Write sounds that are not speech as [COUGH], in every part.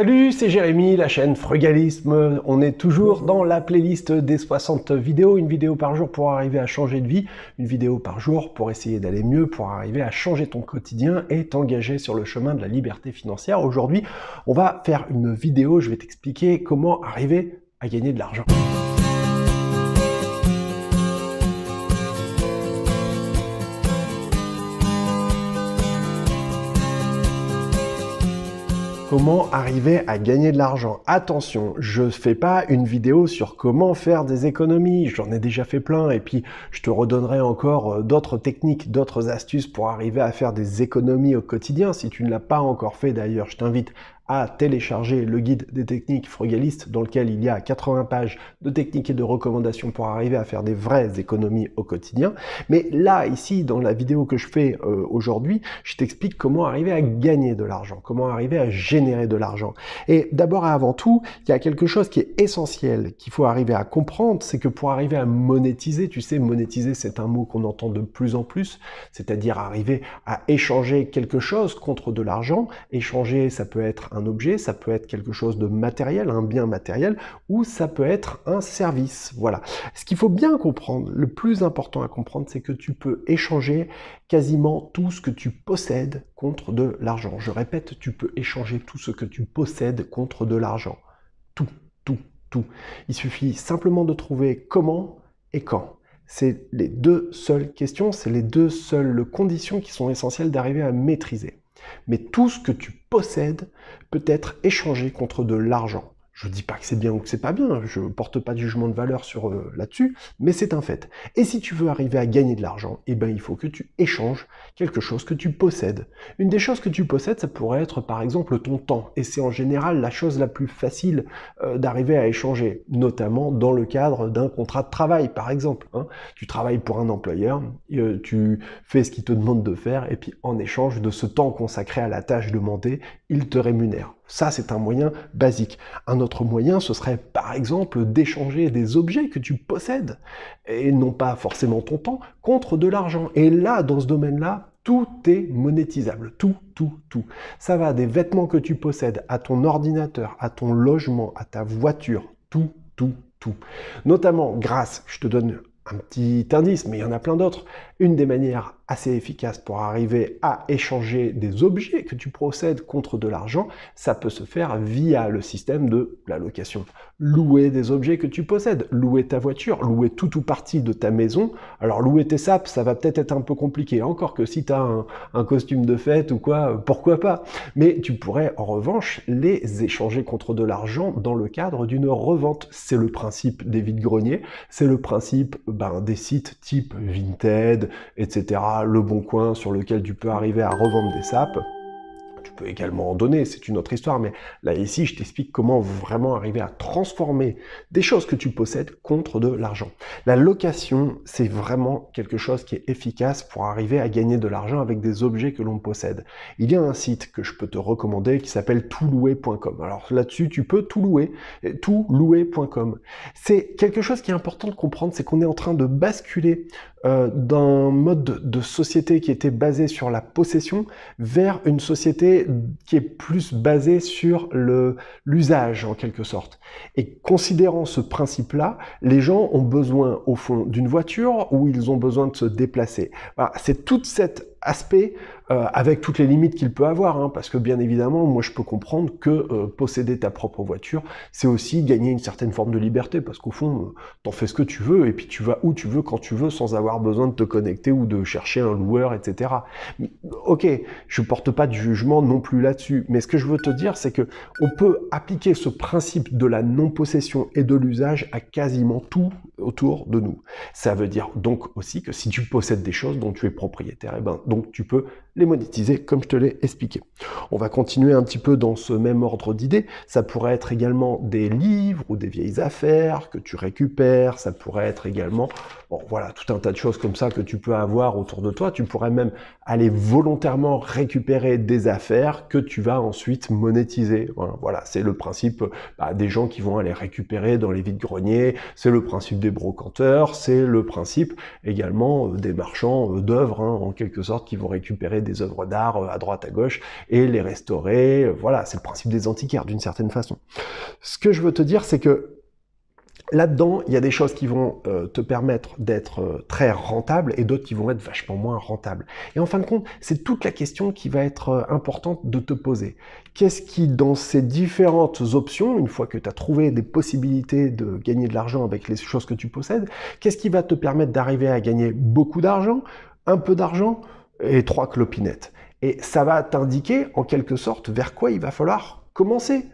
Salut, c'est Jérémy, la chaîne Frugalisme. On est toujours dans la playlist des 60 vidéos, une vidéo par jour pour arriver à changer de vie, une vidéo par jour pour essayer d'aller mieux, pour arriver à changer ton quotidien et t'engager sur le chemin de la liberté financière. Aujourd'hui, on va faire une vidéo, je vais t'expliquer comment arriver à gagner de l'argent. comment arriver à gagner de l'argent. Attention, je fais pas une vidéo sur comment faire des économies, j'en ai déjà fait plein et puis je te redonnerai encore euh, d'autres techniques, d'autres astuces pour arriver à faire des économies au quotidien si tu ne l'as pas encore fait d'ailleurs. Je t'invite télécharger le guide des techniques frugalistes dans lequel il y a 80 pages de techniques et de recommandations pour arriver à faire des vraies économies au quotidien. Mais là, ici, dans la vidéo que je fais euh, aujourd'hui, je t'explique comment arriver à gagner de l'argent, comment arriver à générer de l'argent. Et d'abord et avant tout, il y a quelque chose qui est essentiel, qu'il faut arriver à comprendre, c'est que pour arriver à monétiser, tu sais, monétiser, c'est un mot qu'on entend de plus en plus, c'est-à-dire arriver à échanger quelque chose contre de l'argent. Échanger, ça peut être un objet, ça peut être quelque chose de matériel, un bien matériel, ou ça peut être un service. Voilà. Ce qu'il faut bien comprendre, le plus important à comprendre, c'est que tu peux échanger quasiment tout ce que tu possèdes contre de l'argent. Je répète, tu peux échanger tout ce que tu possèdes contre de l'argent. Tout, tout, tout. Il suffit simplement de trouver comment et quand. C'est les deux seules questions, c'est les deux seules conditions qui sont essentielles d'arriver à maîtriser. Mais tout ce que tu possèdes peut être échangé contre de l'argent. Je dis pas que c'est bien ou que c'est pas bien, je porte pas de jugement de valeur sur euh, là-dessus, mais c'est un fait. Et si tu veux arriver à gagner de l'argent, eh ben il faut que tu échanges quelque chose que tu possèdes. Une des choses que tu possèdes, ça pourrait être par exemple ton temps, et c'est en général la chose la plus facile euh, d'arriver à échanger, notamment dans le cadre d'un contrat de travail par exemple. Hein. Tu travailles pour un employeur, euh, tu fais ce qu'il te demande de faire, et puis en échange de ce temps consacré à la tâche demandée, il te rémunère. Ça, c'est un moyen basique. Un autre moyen, ce serait par exemple d'échanger des objets que tu possèdes, et non pas forcément ton temps, contre de l'argent. Et là, dans ce domaine-là, tout est monétisable, tout, tout, tout. Ça va des vêtements que tu possèdes, à ton ordinateur, à ton logement, à ta voiture, tout, tout, tout. Notamment grâce, je te donne un petit indice, mais il y en a plein d'autres, une des manières assez efficace pour arriver à échanger des objets que tu procèdes contre de l'argent, ça peut se faire via le système de la location. Louer des objets que tu possèdes, louer ta voiture, louer tout ou partie de ta maison. Alors louer tes sapes, ça va peut-être être un peu compliqué, encore que si tu as un, costume de fête ou quoi, pourquoi pas. Mais tu pourrais en revanche les échanger contre de l'argent dans le cadre d'une revente. C'est le principe des vides-greniers, c'est le principe ben, des sites type Vinted, etc le bon coin sur lequel tu peux arriver à revendre des sapes. Tu peux également en donner, c'est une autre histoire, mais là ici, je t'explique comment vraiment arriver à transformer des choses que tu possèdes contre de l'argent. La location, c'est vraiment quelque chose qui est efficace pour arriver à gagner de l'argent avec des objets que l'on possède. Il y a un site que je peux te recommander qui s'appelle toutlouer.com. Alors là-dessus, tu peux tout louer, toutlouer.com. C'est quelque chose qui est important de comprendre, c'est qu'on est en train de basculer euh, d'un mode de société qui était basé sur la possession vers une société qui est plus basée sur le l'usage en quelque sorte. Et considérant ce principe-là, les gens ont besoin au fond d'une voiture où ils ont besoin de se déplacer. c'est tout cet aspect euh, avec toutes les limites qu'il peut avoir, hein, parce que bien évidemment, moi je peux comprendre que euh, posséder ta propre voiture, c'est aussi gagner une certaine forme de liberté, parce qu'au fond, tu euh, t'en fais ce que tu veux, et puis tu vas où tu veux, quand tu veux, sans avoir besoin de te connecter ou de chercher un loueur, etc. Ok, je porte pas de jugement non plus là-dessus, mais ce que je veux te dire, c'est que on peut appliquer ce principe de la non-possession et de l'usage à quasiment tout autour de nous. Ça veut dire donc aussi que si tu possèdes des choses dont tu es propriétaire, et eh ben donc tu peux les monétiser, comme je te l'ai expliqué. On va continuer un petit peu dans ce même ordre d'idées. Ça pourrait être également des livres ou des vieilles affaires que tu récupères. Ça pourrait être également, bon, voilà, tout un tas de choses comme ça que tu peux avoir autour de toi. Tu pourrais même aller volontairement récupérer des affaires que tu vas ensuite monétiser. Hein, voilà, c'est le principe bah, des gens qui vont aller récupérer dans les vides-greniers. C'est le principe des brocanteurs. C'est le principe également euh, des marchands euh, d'œuvres, hein, en quelque sorte, qui vont récupérer des œuvres d'art euh, à droite, à gauche, et les restaurer. Euh, voilà, c'est le principe des antiquaires, d'une certaine façon. Ce que je veux te dire, c'est que Là-dedans, il y a des choses qui vont euh, te permettre d'être très rentable et d'autres qui vont être vachement moins rentables. Et en fin de compte, c'est toute la question qui va être importante de te poser. Qu'est-ce qui, dans ces différentes options, une fois que tu as trouvé des possibilités de gagner de l'argent avec les choses que tu possèdes, qu'est-ce qui va te permettre d'arriver à gagner beaucoup d'argent, un peu d'argent, et trois clopinettes. Et ça va t'indiquer en quelque sorte vers quoi il va falloir commencer.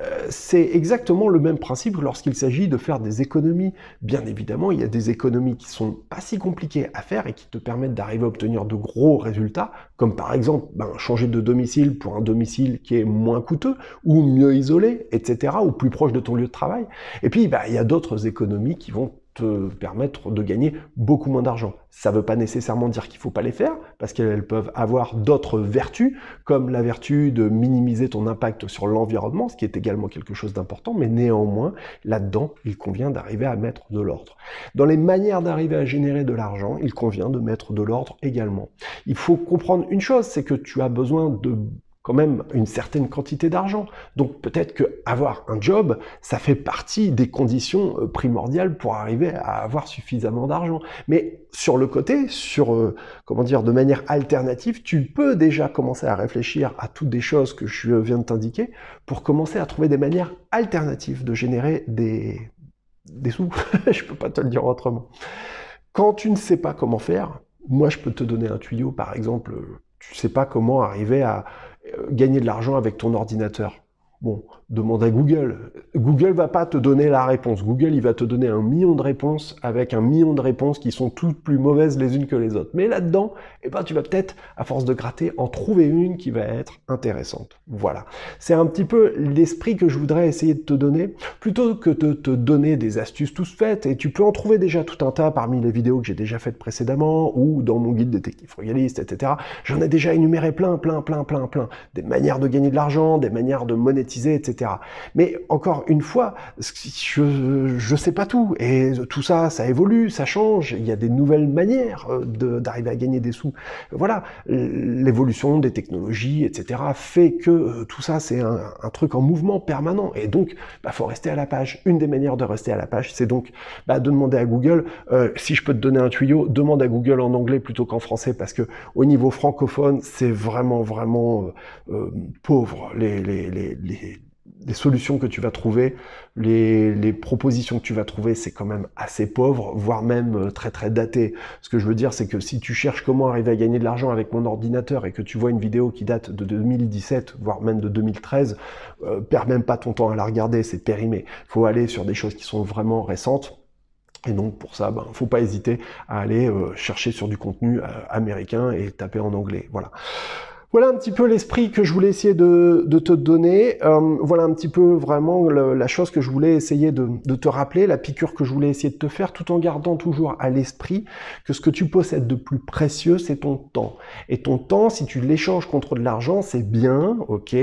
Euh, c'est exactement le même principe lorsqu'il s'agit de faire des économies. Bien évidemment, il y a des économies qui sont pas si compliquées à faire et qui te permettent d'arriver à obtenir de gros résultats, comme par exemple ben, changer de domicile pour un domicile qui est moins coûteux ou mieux isolé, etc., ou plus proche de ton lieu de travail. Et puis, ben, il y a d'autres économies qui vont te permettre de gagner beaucoup moins d'argent. Ça ne veut pas nécessairement dire qu'il ne faut pas les faire, parce qu'elles peuvent avoir d'autres vertus, comme la vertu de minimiser ton impact sur l'environnement, ce qui est également quelque chose d'important, mais néanmoins, là-dedans, il convient d'arriver à mettre de l'ordre. Dans les manières d'arriver à générer de l'argent, il convient de mettre de l'ordre également. Il faut comprendre une chose, c'est que tu as besoin de quand même une certaine quantité d'argent. Donc peut-être que avoir un job, ça fait partie des conditions euh, primordiales pour arriver à avoir suffisamment d'argent. Mais sur le côté, sur euh, comment dire, de manière alternative, tu peux déjà commencer à réfléchir à toutes des choses que je viens de t'indiquer pour commencer à trouver des manières alternatives de générer des des sous. [LAUGHS] je peux pas te le dire autrement. Quand tu ne sais pas comment faire, moi je peux te donner un tuyau par exemple. Euh, tu sais pas comment arriver à euh, gagner de l'argent avec ton ordinateur. Bon, demande à Google. Google va pas te donner la réponse. Google, il va te donner un million de réponses avec un million de réponses qui sont toutes plus mauvaises les unes que les autres. Mais là-dedans, eh ben, tu vas peut-être, à force de gratter, en trouver une qui va être intéressante. Voilà. C'est un petit peu l'esprit que je voudrais essayer de te donner, plutôt que de te donner des astuces toutes faites. Et tu peux en trouver déjà tout un tas parmi les vidéos que j'ai déjà faites précédemment ou dans mon guide détective royaliste, etc. J'en ai déjà énuméré plein, plein, plein, plein, plein. Des manières de gagner de l'argent, des manières de monétiser, etc. Mais encore une fois, je ne sais pas tout. Et tout ça, ça évolue, ça change. Il y a des nouvelles manières euh, d'arriver à gagner des sous. Voilà, l'évolution des technologies, etc. fait que euh, tout ça, c'est un, truc en mouvement permanent. Et donc, il bah, faut rester à la page. Une des manières de rester à la page, c'est donc bah, de demander à Google, euh, si je peux te donner un tuyau, demande à Google en anglais plutôt qu'en français, parce que au niveau francophone, c'est vraiment, vraiment pauvre les, les, les les solutions que tu vas trouver, les, propositions que tu vas trouver, c'est quand même assez pauvre, voire même euh, très très daté. Ce que je veux dire, c'est que si tu cherches comment arriver à gagner de l'argent avec mon ordinateur et que tu vois une vidéo qui date de 2017, voire même de 2013, euh, perds même pas ton temps à la regarder, c'est périmé. Il faut aller sur des choses qui sont vraiment récentes. Et donc pour ça, ben, faut pas hésiter à aller euh, chercher sur du contenu euh, américain et taper en anglais. Voilà. Voilà un petit peu l'esprit que je voulais essayer de, te donner. Euh, voilà un petit peu vraiment la chose que je voulais essayer de, de, te rappeler, la piqûre que je voulais essayer de te faire, tout en gardant toujours à l'esprit que ce que tu possèdes de plus précieux, c'est ton temps. Et ton temps, si tu l'échanges contre de l'argent, c'est bien, ok,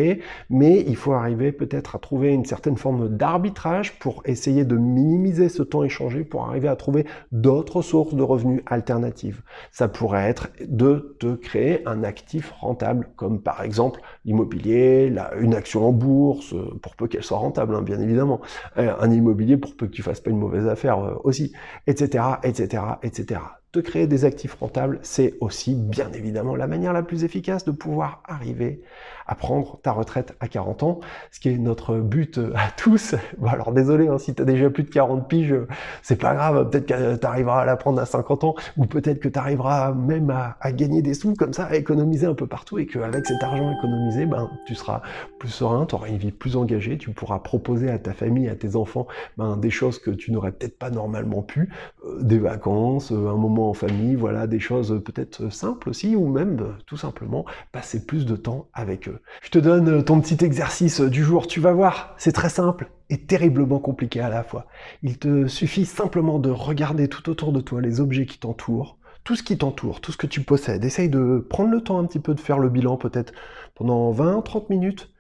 mais il faut arriver peut-être à trouver une certaine forme d'arbitrage pour essayer de minimiser ce temps échangé, pour arriver à trouver d'autres sources de revenus alternatives. Ça pourrait être de te créer un actif rentable comme par exemple l'immobilier, une action en bourse, euh, pour peu qu'elle soit rentable, hein, bien évidemment. Euh, un immobilier pour peu que tu fasses pas une mauvaise affaire euh, aussi, etc., etc., etc te créer des actifs rentables, c'est aussi bien évidemment la manière la plus efficace de pouvoir arriver à prendre ta retraite à 40 ans, ce qui est notre but à tous. [LAUGHS] Bon, alors désolé, hein, si tu as déjà plus de 40 piges, c'est pas grave, peut-être que tu arriveras à la prendre à 50 ans, ou peut-être que tu arriveras même à, gagner des sous comme ça, à économiser un peu partout, et qu'avec cet argent économisé, ben, tu seras plus serein, tu auras une vie plus engagée, tu pourras proposer à ta famille, à tes enfants, ben, des choses que tu n'aurais peut-être pas normalement pu, euh, des vacances, euh, un moment en famille, voilà, des choses peut-être simples aussi, ou même tout simplement passer plus de temps avec eux. Je te donne euh, ton petit exercice du jour, tu vas voir, c'est très simple et terriblement compliqué à la fois. Il te suffit simplement de regarder tout autour de toi les objets qui t'entourent, tout ce qui t'entoure, tout ce que tu possèdes. Essaye de prendre le temps un petit peu de faire le bilan peut-être pendant 20-30 minutes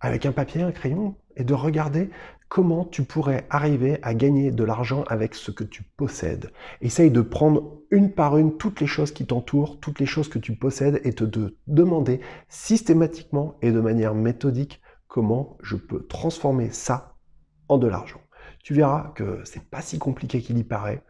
avec un papier, un crayon, et de regarder comment tu pourrais arriver à gagner de l'argent avec ce que tu possèdes. Essaye de prendre une par une toutes les choses qui t'entourent, toutes les choses que tu possèdes et te de demander systématiquement et de manière méthodique comment je peux transformer ça en de l'argent. Tu verras que c'est pas si compliqué qu'il y paraît.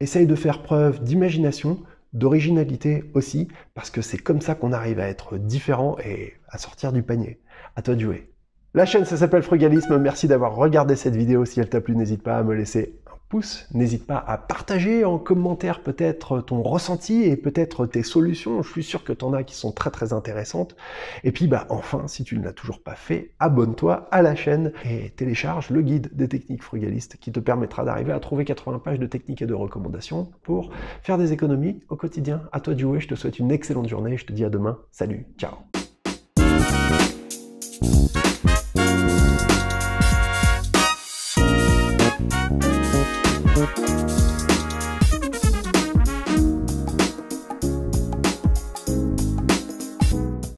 Essaye de faire preuve d'imagination, d'originalité aussi, parce que c'est comme ça qu'on arrive à être différent et à sortir du panier. À toi de jouer. La chaîne, ça s'appelle Frugalisme. Merci d'avoir regardé cette vidéo. Si elle t'a plu, n'hésite pas à me laisser un pouce. N'hésite pas à partager en commentaire peut-être ton ressenti et peut-être tes solutions. Je suis sûr que tu en as qui sont très très intéressantes. Et puis bah enfin, si tu ne l'as toujours pas fait, abonne-toi à la chaîne et télécharge le guide des techniques frugalistes qui te permettra d'arriver à trouver 80 pages de techniques et de recommandations pour faire des économies au quotidien. À toi de jouer, je te souhaite une excellente journée. Je te dis à demain. Salut, ciao.